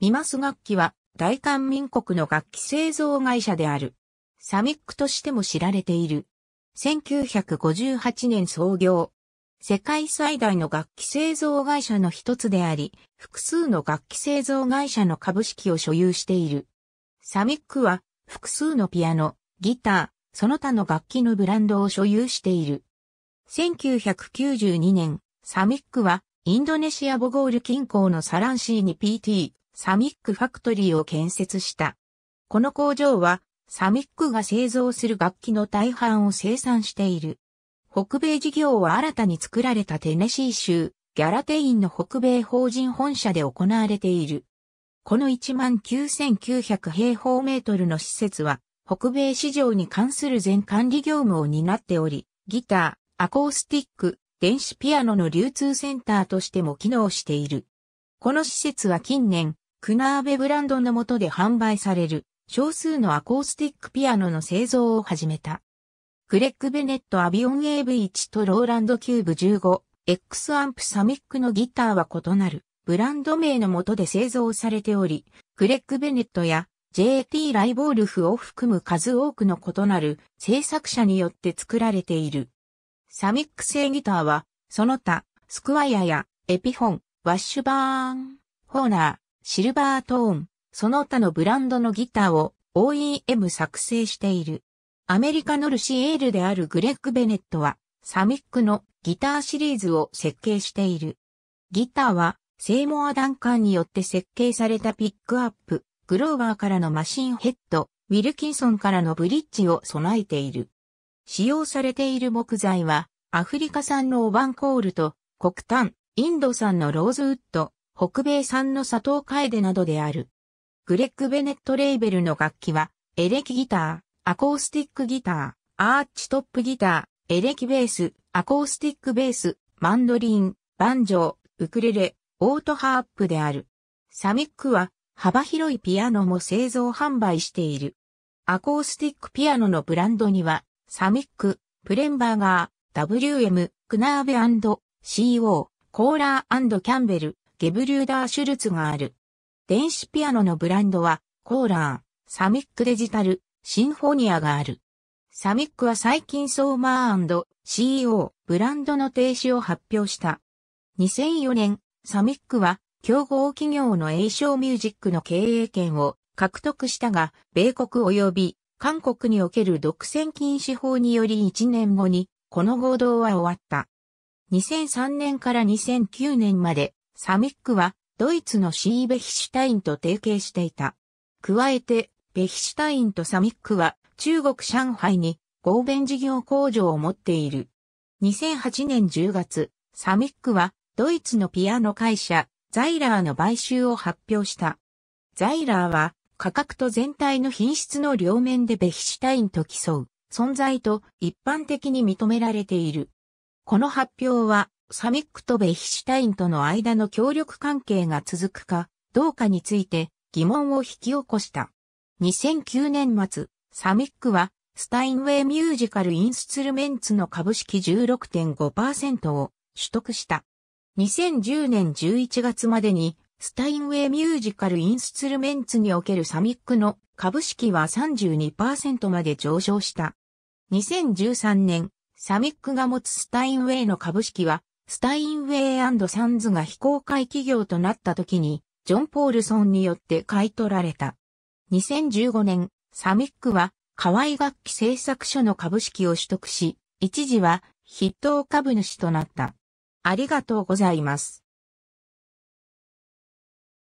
ミマス楽器は大韓民国の楽器製造会社である。サミックとしても知られている。1958年創業。世界最大の楽器製造会社の一つであり、複数の楽器製造会社の株式を所有している。サミックは複数のピアノ、ギター、その他の楽器のブランドを所有している。1992年、サミックはインドネシアボゴール近郊のサランシーに PT サミックファクトリーを建設した。この工場は、サミックが製造する楽器の大半を生産している。北米事業は新たに作られたテネシー州、ギャラテインの北米法人本社で行われている。この19,900平方メートルの施設は、北米市場に関する全管理業務を担っており、ギター、アコースティック、電子ピアノの流通センターとしても機能している。この施設は近年、クナーベブランドの下で販売される少数のアコースティックピアノの製造を始めた。クレック・ベネット・アビオン AV1 とローランド・キューブ 15X アンプ・サミックのギターは異なるブランド名の下で製造されており、クレック・ベネットや JT ライボールフを含む数多くの異なる製作者によって作られている。サミック製ギターは、その他、スクワイアやエピフォン、ワッシュバーン、ホーナー、シルバートーン、その他のブランドのギターを OEM 作成している。アメリカのルシエールであるグレッグ・ベネットは、サミックのギターシリーズを設計している。ギターは、セイモア・ダンカンによって設計されたピックアップ、グローバーからのマシンヘッド、ウィルキンソンからのブリッジを備えている。使用されている木材は、アフリカ産のオバンコールと、黒炭、インド産のローズウッド、北米産の佐藤楓などである。グレッグ・ベネットレイベルの楽器は、エレキギター、アコースティックギター、アーチトップギター、エレキベース、アコースティックベース、マンドリン、バンジョー、ウクレレ、オートハープである。サミックは幅広いピアノも製造販売している。アコースティックピアノのブランドには、サミック、プレンバーガー、WM、クナーベ &CO、コーラーキャンベル、ゲブリューダー・シュルツがある。電子ピアノのブランドは、コーラー、サミックデジタル、シンフォニアがある。サミックは最近ソーマー &CEO ブランドの停止を発表した。2004年、サミックは競合企業の栄翔ミュージックの経営権を獲得したが、米国及び韓国における独占禁止法により1年後にこの合同は終わった。2003年から2009年までサミックはドイツのシーベヒシュタインと提携していた。加えて、ベヒシュタインとサミックは中国上海に合弁事業工場を持っている。2008年10月、サミックはドイツのピアノ会社ザイラーの買収を発表した。ザイラーは価格と全体の品質の両面でベヒシュタインと競う存在と一般的に認められている。この発表はサミックとベヒシュタインとの間の協力関係が続くかどうかについて疑問を引き起こした。2009年末、サミックはスタインウェイミュージカルインスツルメンツの株式16.5%を取得した。2010年11月までにスタインウェイミュージカルインスツルメンツにおけるサミックの株式は32%まで上昇した。2013年、サミックが持つスタインウェイの株式はスタインウェイサンズが非公開企業となった時に、ジョン・ポールソンによって買い取られた。2015年、サミックは、河合楽器製作所の株式を取得し、一時は筆頭株主となった。ありがとうございます。